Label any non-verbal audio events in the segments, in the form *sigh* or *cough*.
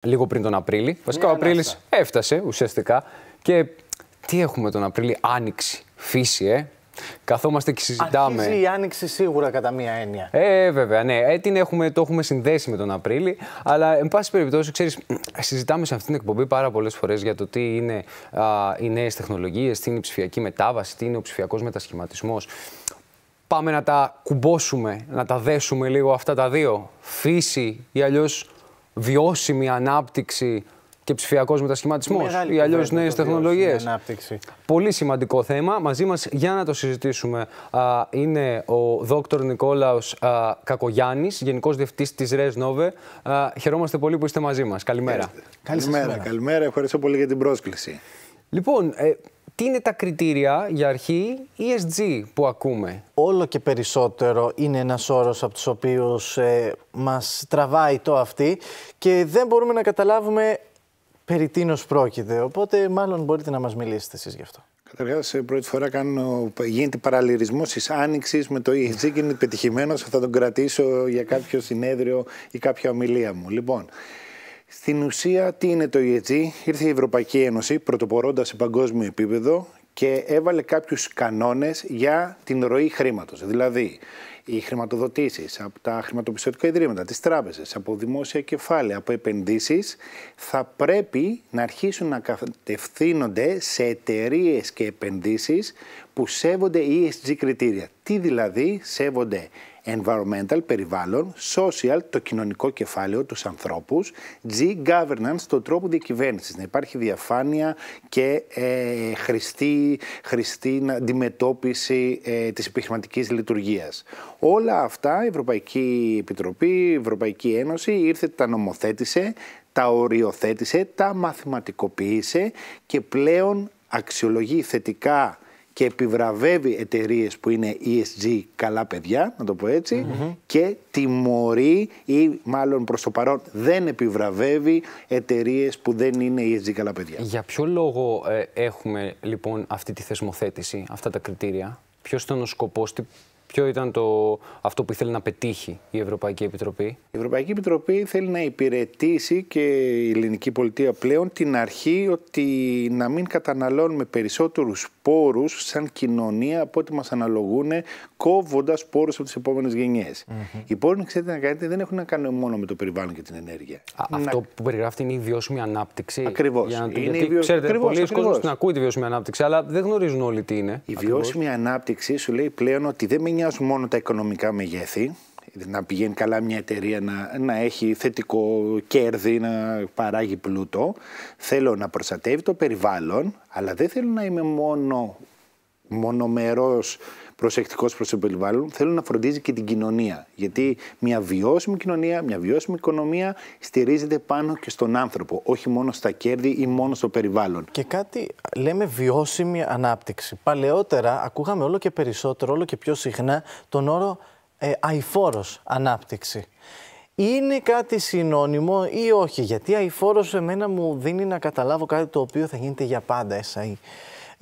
λίγο πριν τον Απρίλη. Ναι, Βασικά ο Απρίλης έφτασε ουσιαστικά. Και τι έχουμε τον Απρίλη, Άνοιξη, φύση, ε. Καθόμαστε και συζητάμε. Αρχίζει η άνοιξη σίγουρα κατά μία έννοια. Ε, βέβαια, ναι. Ε, την έχουμε, το έχουμε συνδέσει με τον Απρίλη. Αλλά, εν πάση περιπτώσει, ξέρεις, συζητάμε σε αυτήν την εκπομπή πάρα πολλές φορές για το τι είναι οι νέες τεχνολογίες, τι είναι η ψηφιακή μετάβαση, τι είναι ο ψηφιακός μετασχηματισμός. Πάμε να τα κουμπώσουμε, να τα δέσουμε λίγο αυτά τα δύο. Φύση ή αλλιώς βιώσιμη ανάπτυξη και ψηφιακός μετασχηματισμός ή αλλιώ νέε τεχνολογίε. Πολύ σημαντικό θέμα. Μαζί μας για να το συζητήσουμε είναι ο δόκτωρ Νικόλαος Κακογιάννης, Γενικός Διευθυντής της ΡΕΣ ΝΟΒΕ. Χαιρόμαστε πολύ που είστε μαζί μας. Καλημέρα. Καλημέρα. Καλημέρα. Ευχαριστώ πολύ για την πρόσκληση. Λοιπόν, ε, τι είναι τα κριτήρια για αρχή ESG που ακούμε. Όλο και περισσότερο είναι ένας όρος από τους οποίους ε, μας τραβάει το αυτή και δεν μπορούμε να καταλάβουμε περί τίνος πρόκειται. Οπότε μάλλον μπορείτε να μας μιλήσετε εσείς γι' αυτό. Καταρχάς, πρώτη φορά κάνω, γίνεται παραλληλισμός της άνοιξης με το ESG και είναι πετυχημένος. Θα τον κρατήσω για κάποιο συνέδριο ή κάποια ομιλία μου. Λοιπόν, στην ουσία, τι είναι το ESG. Ήρθε η Ευρωπαϊκή Ένωση πρωτοπορώντας σε παγκόσμιο επίπεδο και έβαλε κάποιους κανόνες για την ροή χρήματος. Δηλαδή, οι χρηματοδοτήσεις από τα χρηματοπιστωτικά ιδρύματα, τις τράπεζες, από δημόσια κεφάλαια, από επενδύσεις, θα πρέπει να αρχίσουν να κατευθύνονται σε εταιρείες και επενδύσεις που σέβονται ESG κριτήρια. Τι δηλαδή σέβονται environmental, περιβάλλον, social, το κοινωνικό κεφάλαιο, τους ανθρώπους, G, governance, το τρόπο διακυβέρνησης, να υπάρχει διαφάνεια και ε, χρηστή, χρηστή αντιμετώπιση ε, της επιχειρηματικής λειτουργίας. Όλα αυτά η Ευρωπαϊκή Επιτροπή, η Ευρωπαϊκή Ένωση ήρθε, τα νομοθέτησε, τα οριοθέτησε, τα μαθηματικοποίησε και πλέον αξιολογεί θετικά και επιβραβεύει εταιρείες που είναι ESG καλά παιδιά, να το πω έτσι, mm-hmm. και τιμωρεί ή μάλλον προς το παρόν δεν επιβραβεύει εταιρείες που δεν είναι ESG καλά παιδιά. Για ποιο λόγο ε, έχουμε λοιπόν αυτή τη θεσμοθέτηση, αυτά τα κριτήρια, Ποιος ήταν ο σκοπός, Ποιο ήταν το, αυτό που ήθελε να πετύχει η Ευρωπαϊκή Επιτροπή. Η Ευρωπαϊκή Επιτροπή θέλει να υπηρετήσει και η ελληνική πολιτεία πλέον την αρχή ότι να μην καταναλώνουμε περισσότερους πόρους σαν κοινωνία από ό,τι μας αναλογούν κόβοντας πόρους από τις επόμενες γενιές. Mm-hmm. Οι πόροι, ξέρετε να κάνετε, δεν έχουν να κάνουν μόνο με το περιβάλλον και την ενέργεια. Αυτό που περιγράφεται είναι η βιώσιμη ανάπτυξη. Ακριβώς. να... είναι γιατί, η Ξέρετε, πολλοί κόσμοι την ακούει τη βιώσιμη ανάπτυξη, αλλά δεν γνωρίζουν όλοι τι είναι. Η βιώσιμη ανάπτυξη σου λέει πλέον ότι δεν με νοιάζουν μόνο τα οικονομικά μεγέθη, να πηγαίνει καλά μια εταιρεία, να, να έχει θετικό κέρδη, να παράγει πλούτο. Θέλω να προστατεύει το περιβάλλον, αλλά δεν θέλω να είμαι μόνο μονομερός προσεκτικός προς το περιβάλλον, θέλω να φροντίζει και την κοινωνία. Γιατί μια βιώσιμη κοινωνία, μια βιώσιμη οικονομία στηρίζεται πάνω και στον άνθρωπο, όχι μόνο στα κέρδη ή μόνο στο περιβάλλον. Και κάτι λέμε βιώσιμη ανάπτυξη. Παλαιότερα ακούγαμε όλο και περισσότερο, όλο και πιο συχνά τον όρο ε, ανάπτυξη. Είναι κάτι συνώνυμο ή όχι, γιατί αηφόρος εμένα μου δίνει να καταλάβω κάτι το οποίο θα γίνεται για πάντα εσάι.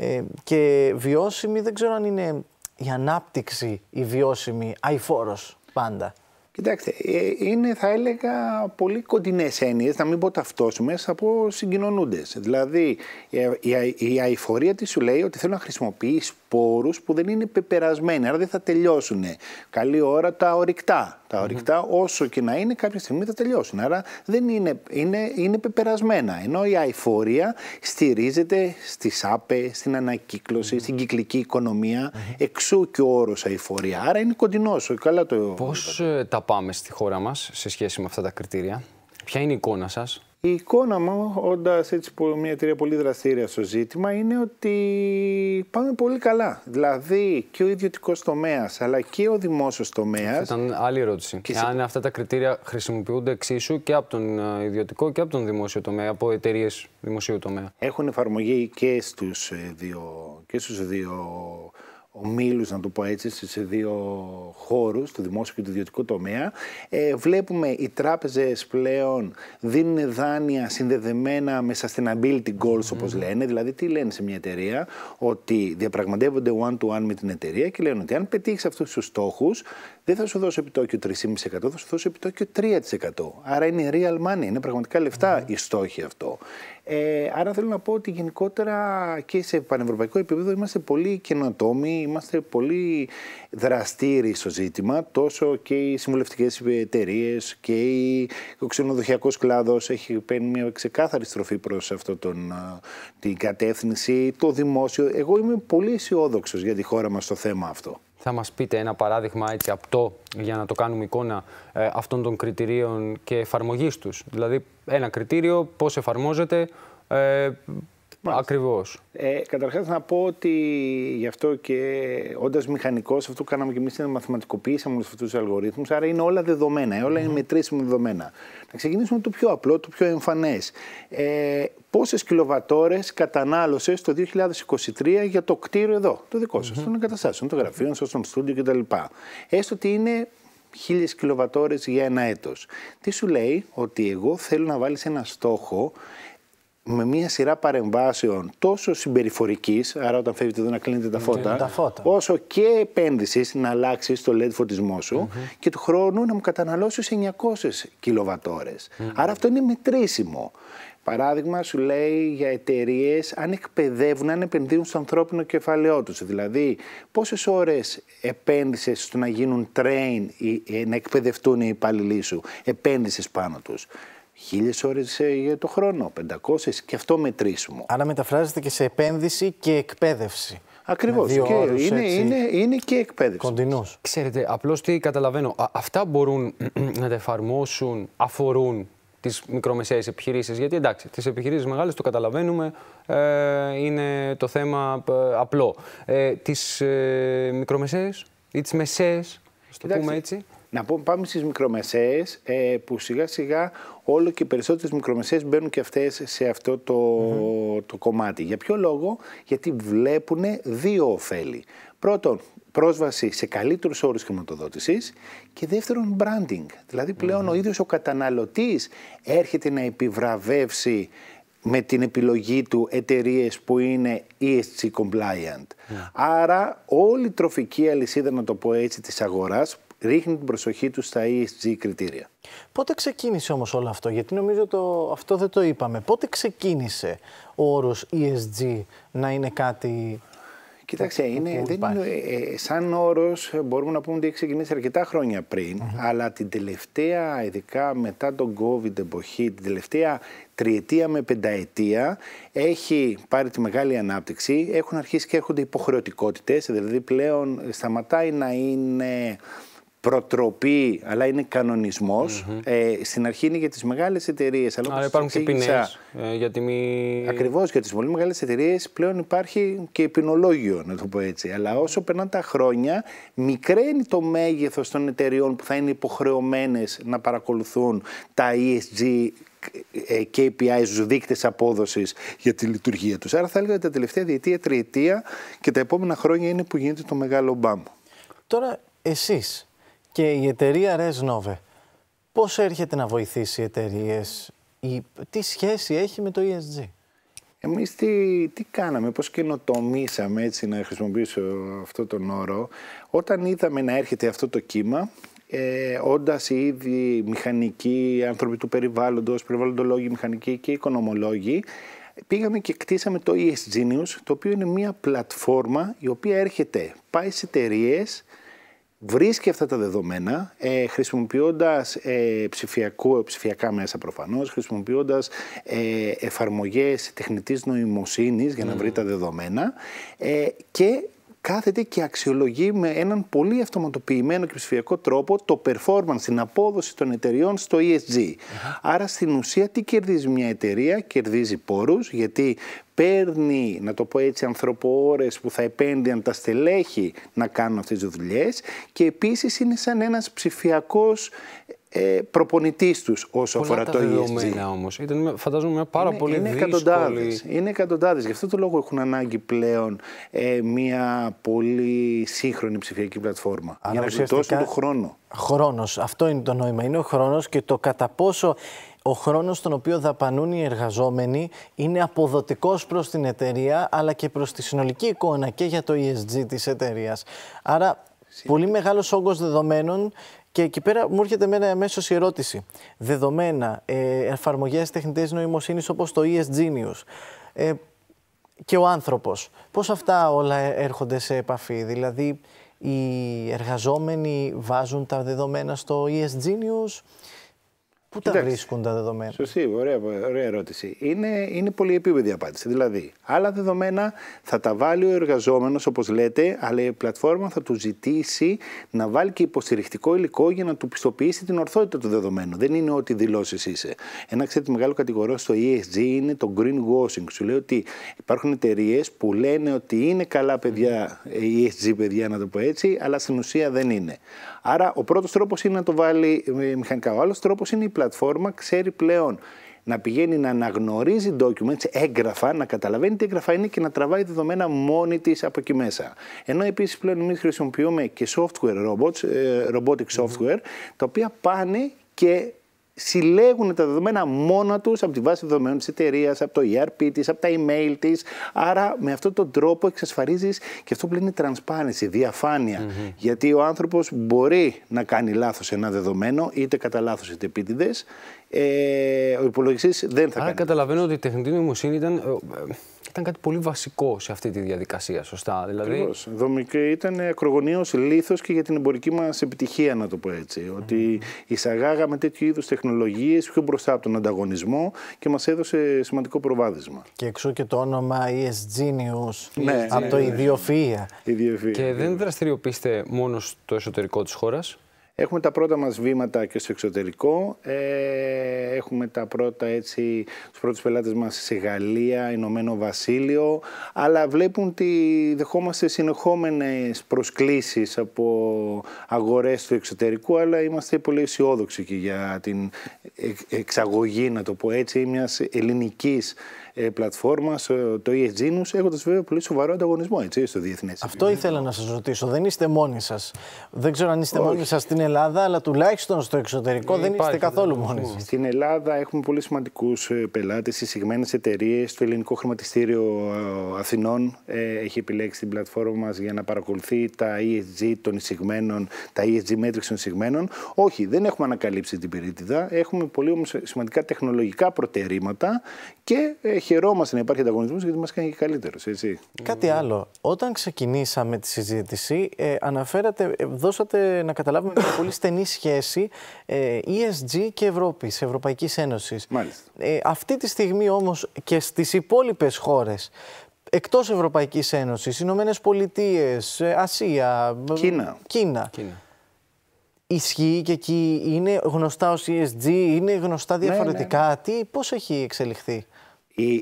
Ε, και βιώσιμη δεν ξέρω αν είναι η ανάπτυξη η βιώσιμη αηφόρος πάντα. Κοιτάξτε, ε, είναι θα έλεγα πολύ κοντινές έννοιες, να μην πω ταυτόσιμες, από συγκοινωνούντες. Δηλαδή, ε, η αηφορία της σου λέει ότι θέλω να χρησιμοποιείς πόρους που δεν είναι πεπερασμένοι, άρα δεν θα τελειώσουν. Καλή ώρα τα ορυκτά. Τα ορυκτα όσο και να είναι, κάποια στιγμή θα τελειώσουν. Άρα δεν είναι, είναι, είναι πεπερασμένα. Ενώ η αηφορία στηρίζεται στις άπες, στην ανακυκλωση στην κυκλική οικονομία. Mm-hmm. Εξού και ο όρος αηφορία. Άρα είναι κοντινός. Καλά το. Πώς ε, τα πάμε στη χώρα μας σε σχέση με αυτά τα κριτήρια. Ποια είναι η εικόνα σας? Η εικόνα μου, όντας έτσι μια εταιρεία πολύ δραστήρια στο ζήτημα, είναι ότι πάμε πολύ καλά. Δηλαδή και ο ιδιωτικός τομέας, αλλά και ο δημόσιος τομέας. Ήταν άλλη ερώτηση. Και Αν αυτά τα κριτήρια χρησιμοποιούνται εξίσου και από τον ε, ιδιωτικό και από τον δημόσιο τομέα, από εταιρείες δημοσίου τομέα. Έχουν εφαρμογή και στους ε, δύο, και στους δύο ομίλους, να το πω έτσι, σε δύο χώρους του δημόσιο και του ιδιωτικού τομέα. Ε, βλέπουμε οι τράπεζες πλέον δίνουν δάνεια συνδεδεμένα με sustainability goals mm. όπως λένε, δηλαδή τι λένε σε μια εταιρεία, ότι διαπραγματεύονται one-to-one με την εταιρεία και λένε ότι αν πετύχεις αυτούς τους στόχους, δεν θα σου δώσω επιτόκιο 3,5%, θα σου δώσω επιτόκιο 3%. Άρα είναι real money, είναι πραγματικά λεφτά mm. η στόχη αυτό. Ε, άρα θέλω να πω ότι γενικότερα και σε πανευρωπαϊκό επίπεδο είμαστε πολύ καινοτόμοι, είμαστε πολύ δραστήριοι στο ζήτημα, τόσο και οι συμβουλευτικές εταιρείες και ο ξενοδοχειακός κλάδος έχει παίρνει μια ξεκάθαρη στροφή προς αυτό τον, την κατεύθυνση, το δημόσιο. Εγώ είμαι πολύ αισιόδοξος για τη χώρα μας στο θέμα αυτό θα μας πείτε ένα παράδειγμα έτσι απτό για να το κάνουμε εικόνα ε, αυτών των κριτηρίων και εφαρμογής τους. Δηλαδή ένα κριτήριο, πώς εφαρμόζεται, ε, Ακριβώς. Ε, Καταρχάς, να πω ότι γι' αυτό και όντας μηχανικός, αυτό που κάναμε και εμείς είναι μαθηματικοποιήσαμε όλους αυτούς τους αλγορίθμους. Άρα είναι όλα δεδομένα, ε, όλα είναι μετρήσιμα δεδομένα. Να ξεκινήσουμε το πιο απλό, το πιο εμφανές. Ε, Πόσες κιλοβατόρες κατανάλωσες το 2023 για το κτίριο εδώ, το δικό σας, mm-hmm. των εγκαταστάσεων, των γραφείων σας, των στούντιο κτλ. Έστω ότι είναι χίλιες κιλοβατόρες για ένα έτος. Τι σου λέει ότι εγώ θέλω να βάλεις ένα στόχο με μια σειρά παρεμβάσεων τόσο συμπεριφορικής, άρα όταν φεύγετε εδώ να κλείνετε τα ναι, φώτα, όσο και επένδυσης να αλλάξεις το LED φωτισμός σου και του χρόνου να μου καταναλώσεις 900 κιλοβατόρε. Άρα αυτό είναι μετρήσιμο. Παράδειγμα, σου λέει για εταιρείες αν εκπαιδεύουν, αν επενδύουν στο ανθρώπινο κεφαλαιό τους. Δηλαδή, πόσες ώρες επένδυσες στο να γίνουν train, ή ε, να εκπαιδευτούν οι υπαλληλοί σου, επένδυσες πάνω τους. Χίλιες ώρες ε, το χρόνο, 500 και αυτό μετρήσιμο. Άρα μεταφράζεται και σε επένδυση και εκπαίδευση. Ακριβώς. Είναι, είναι, είναι και εκπαίδευση. Κοντινό. Ξέρετε, απλώς τι καταλαβαίνω. αυτά μπορούν *clears throat* να τα εφαρμόσουν, αφορούν τις μικρομεσαίες επιχειρήσεις. Γιατί εντάξει, τις επιχειρήσεις μεγάλες το καταλαβαίνουμε, ε, είναι το θέμα ε, απλό. Ε, τις ε, μικρομεσαίες ή τις μεσαίες, ας το πούμε έτσι. Να πούμε, πάμε στις μικρομεσαίες ε, που σιγά σιγά όλο και περισσότερες μικρομεσαίες μπαίνουν και αυτές σε αυτό το, το κομμάτι. Για ποιο λόγο, γιατί βλέπουν δύο ωφέλη. Πρώτον, πρόσβαση σε καλύτερους όρους χρηματοδότησης και δεύτερον, branding. Δηλαδή, πλέον ο ίδιος ο καταναλωτής έρχεται να επιβραβεύσει με την επιλογή του εταιρείες που είναι ESG compliant. Ναι. Άρα όλη η τροφική αλυσίδα, να το πω έτσι, της αγοράς ρίχνει την προσοχή του στα ESG κριτήρια. Πότε ξεκίνησε όμως όλο αυτό, γιατί νομίζω το, αυτό δεν το είπαμε. Πότε ξεκίνησε ο όρος ESG να είναι κάτι... Κοιτάξτε, είναι, δεν είναι, ε, ε, σαν όρος ε, μπορούμε να πούμε ότι έχει ξεκινήσει αρκετά χρόνια πριν, αλλά την τελευταία, ειδικά μετά τον COVID εποχή, την τελευταία τριετία με πενταετία έχει πάρει τη μεγάλη ανάπτυξη, έχουν αρχίσει και έρχονται υποχρεωτικότητες, δηλαδή πλέον σταματάει να είναι προτροπή, αλλά κανονισμό, κανονισμός. Mm-hmm. Ε, στην αρχή είναι για τις μεγάλες εταιρείες, Αλλά, υπάρχουν και ποινές. ε, για τιμή... Ακριβώς, για τις πολύ μεγάλες εταιρείες πλέον υπάρχει και ποινολόγιο, να το πω έτσι. Αλλά όσο περνάνε τα χρόνια, μικραίνει το μέγεθος των εταιρεών που θα είναι υποχρεωμένες να παρακολουθούν τα ESG ε, KPIs, τους δείκτες απόδοσης για τη λειτουργία τους. Άρα θα έλεγα ότι τα τελευταία διετία, τριετία και τα επόμενα χρόνια είναι που γίνεται το μεγάλο μπάμ. Τώρα εσείς και η εταιρεία ResNove, πώς έρχεται να βοηθήσει οι εταιρείε, τι σχέση έχει με το ESG. Εμείς τι, κάναμε, πώς καινοτομήσαμε, έτσι να χρησιμοποιήσω αυτό τον όρο. Όταν είδαμε να έρχεται αυτό το κύμα, ε, όντας ήδη μηχανικοί, άνθρωποι του περιβάλλοντος, περιβαλλοντολόγοι, μηχανικοί και οικονομολόγοι, πήγαμε και κτίσαμε το ESG News, το οποίο είναι μια πλατφόρμα η οποία έρχεται, πάει σε εταιρείες βρίσκει αυτά τα δεδομένα ε, χρησιμοποιώντας ε, ψηφιακό, ψηφιακά μέσα προφανώς, χρησιμοποιώντας ε, εφαρμογές τεχνητής νοημοσύνης για να βρει τα δεδομένα ε, και κάθεται και αξιολογεί με έναν πολύ αυτοματοποιημένο και ψηφιακό τρόπο το performance, την απόδοση των εταιριών στο ESG. Άρα στην ουσία τι κερδίζει μια εταιρεία, κερδίζει πόρους γιατί παίρνει, να το πω έτσι, ανθρωπόρες που θα επένδυαν τα στελέχη να κάνουν αυτές τις δουλειές και επίσης είναι σαν ένας ψηφιακός ε, προπονητής τους όσο αφορά το ESG. όμως. Ήταν, φαντάζομαι, μια πάρα είναι, πολύ είναι δύσκολη... Εκατοντάδες, είναι εκατοντάδες. Γι' αυτό το λόγο έχουν ανάγκη πλέον ε, μια πολύ σύγχρονη ψηφιακή πλατφόρμα. για να γλιτώσουν τον χρόνο. Χρόνος. Αυτό είναι το νόημα. Είναι ο χρόνος και το κατά πόσο ο χρόνος τον οποίο δαπανούν οι εργαζόμενοι είναι αποδοτικός προς την εταιρεία αλλά και προς τη συνολική εικόνα και για το ESG της εταιρείας. Άρα, Πολύ μεγάλος όγκος δεδομένων και εκεί πέρα μου έρχεται εμένα αμέσως η ερώτηση. Δεδομένα, ε, εφαρμογές τεχνητής νοημοσύνης όπως το ES Genius ε, και ο άνθρωπος. Πώς αυτά όλα έρχονται σε επαφή, Δηλαδή, οι εργαζόμενοι βάζουν τα δεδομένα στο ES Genius Πού τα βρίσκουν τα δεδομένα. Σωστή, ωραία, ωραία ερώτηση. Είναι, είναι πολυεπίπεδη απάντηση. Δηλαδή, άλλα δεδομένα θα τα βάλει ο εργαζόμενος, όπως λέτε, αλλά η πλατφόρμα θα του ζητήσει να βάλει και υποστηρικτικό υλικό για να του πιστοποιήσει την ορθότητα του δεδομένου. Δεν είναι ό,τι δηλώσεις είσαι. Ένα ξέρετε μεγάλο κατηγορό στο ESG είναι το greenwashing. Σου λέει ότι υπάρχουν εταιρείες που λένε ότι είναι καλά παιδιά, ESG παιδιά, να το πω έτσι, αλλά στην ουσία δεν είναι. Άρα, ο πρώτος τρόπος είναι να το βάλει ε, μηχανικά. Ο άλλος τρόπος είναι η πλατφόρμα ξέρει πλέον να πηγαίνει να αναγνωρίζει documents, έγγραφα, να καταλαβαίνει τι έγγραφα είναι και να τραβάει δεδομένα μόνη της από εκεί μέσα. Ενώ επίσης πλέον εμείς χρησιμοποιούμε και software robots, ε, robotic software, τα οποία πάνε και συλλέγουν τα δεδομένα μόνα τους από τη βάση δεδομένων της εταιρείας, από το ERP της, από τα email της. Άρα με αυτόν τον τρόπο εξασφαλίζεις και αυτό που λένε transparency, διαφανεια Γιατί ο άνθρωπος μπορεί να κάνει λάθος ένα δεδομένο, είτε κατά λάθος είτε επίτηδες. Ε, ο υπολογιστής δεν θα κάνει. Άρα καταλαβαίνω ότι η τεχνητή νοημοσύνη ήταν ε, ε, ήταν κάτι πολύ βασικό σε αυτή τη διαδικασία, σωστά. Δηλαδή... Ακριβώς. Δομικέ ήταν ακρογωνίως λήθος και για την εμπορική μας επιτυχία, να το πω έτσι. Mm Ότι εισαγάγαμε τέτοιου είδους τεχνολογίες πιο μπροστά από τον ανταγωνισμό και μας έδωσε σημαντικό προβάδισμα. Και εξού και το όνομα ESG News ναι, από ναι, το ναι. ιδιοφυΐα. Και δεν δραστηριοποιήσετε μόνο στο εσωτερικό της χώρας, Έχουμε τα πρώτα μας βήματα και στο εξωτερικό. Ε, έχουμε τα πρώτα έτσι, τους πρώτους πελάτες μας σε Γαλλία, Ηνωμένο Βασίλειο. Αλλά βλέπουν ότι δεχόμαστε συνεχόμενες προσκλήσεις από αγορές του εξωτερικού, αλλά είμαστε πολύ αισιόδοξοι και για την εξαγωγή, να το πω έτσι, μιας ελληνικής ε, πλατφόρμας, ε, το ESG News, έχοντας βέβαια πολύ σοβαρό ανταγωνισμό έτσι, στο διεθνές. Αυτό ήθελα να σας ρωτήσω. Δεν είστε μόνοι σας. Δεν ξέρω αν είστε μόνοι σας στην Ελλάδα, αλλά τουλάχιστον στο εξωτερικό ε, δεν είστε καθόλου ναι. μόνοι σας. Στην Ελλάδα έχουμε πολύ σημαντικούς ε, πελάτες, εισηγμένες εταιρείες. Το Ελληνικό Χρηματιστήριο ε, Αθηνών έχει επιλέξει την πλατφόρμα μας για να παρακολουθεί τα ESG των εισηγμένων, τα ESG μέτρηξης των εισηγμένων. Όχι, δεν έχουμε ανακαλύψει την πυρίτιδα. Έχουμε πολύ όμως σημαντικά τεχνολογικά προτερήματα και χαιρόμαστε να υπάρχει ανταγωνισμός γιατί μας κάνει και καλύτερος. Κάτι ναι. άλλο. Όταν ξεκινήσαμε τη συζήτηση, αναφέρατε, δώσατε να καταλάβουμε *coughs* πολύ στενή σχέση ε, ESG και Ευρώπης, ευρωπαϊκής Ένωσης. Μάλιστα. Ε, αυτή τη στιγμή όμως και στις υπόλοιπες χώρες εκτός Ευρωπαϊκής Ένωσης, Ηνωμένες Πολιτείες, ε, Ασία, ε, Κίνα. Κίνα. Ισχύει και εκεί, είναι γνωστά ως ESG, είναι γνωστά ναι, διαφορετικά. Ναι. Τι, πώς έχει εξελιχθεί.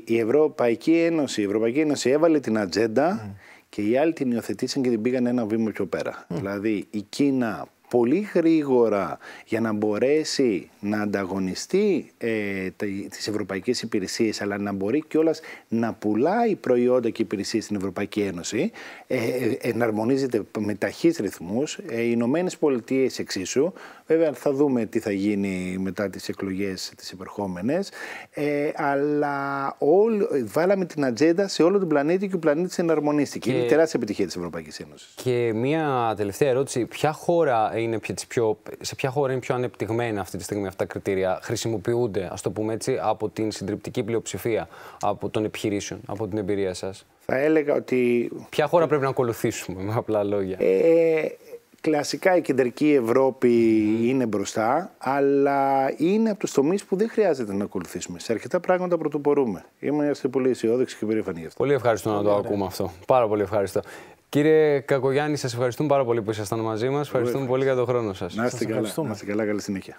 Η, Ευρωπαϊκή Ένωση, η Ευρωπαϊκή Ένωση έβαλε την ατζέντα mm. και οι άλλοι την υιοθετήσαν και την πήγαν ένα βήμα πιο πέρα. Mm. Δηλαδή η Κίνα πολύ γρήγορα για να μπορέσει να ανταγωνιστεί ε, τις ευρωπαϊκές υπηρεσίες αλλά να μπορεί κιόλας να πουλάει προϊόντα και υπηρεσίες στην Ευρωπαϊκή Ένωση ε, ε εναρμονίζεται με ταχύς ρυθμούς ε, οι Ηνωμένες Πολιτείες εξίσου βέβαια θα δούμε τι θα γίνει μετά τις εκλογές τις επερχόμενες ε, αλλά βάλαμε την ατζέντα σε όλο τον πλανήτη και ο πλανήτης εναρμονίστηκε και... είναι τεράστια επιτυχία της Ευρωπαϊκής Ένωσης και μια τελευταία ερώτηση ποια χώρα ε, είναι σε ποια χώρα είναι πιο ανεπτυγμένα αυτή τη στιγμή αυτά τα κριτήρια, χρησιμοποιούνται, ας το πούμε έτσι, από την συντριπτική πλειοψηφία από των επιχειρήσεων, από την εμπειρία σας. Θα έλεγα ότι. Ποια χώρα πρέπει να ακολουθήσουμε, με απλά λόγια. Ε, κλασικά η κεντρική Ευρώπη είναι μπροστά, αλλά είναι από τους τομείς που δεν χρειάζεται να ακολουθήσουμε. Σε αρκετά πράγματα πρωτοπορούμε. Είμαστε πολύ αισιόδοξοι και περήφανοι γι' αυτό. Πολύ ευχαριστώ να το ακούμε αυτό. Πάρα πολύ ευχαριστώ. Κύριε Κακογιάννη, σας ευχαριστούμε πάρα πολύ που ήσασταν μαζί μας. Ευχαριστούμε πολύ για τον χρόνο σας. Να είστε Να καλά. Καλή συνέχεια.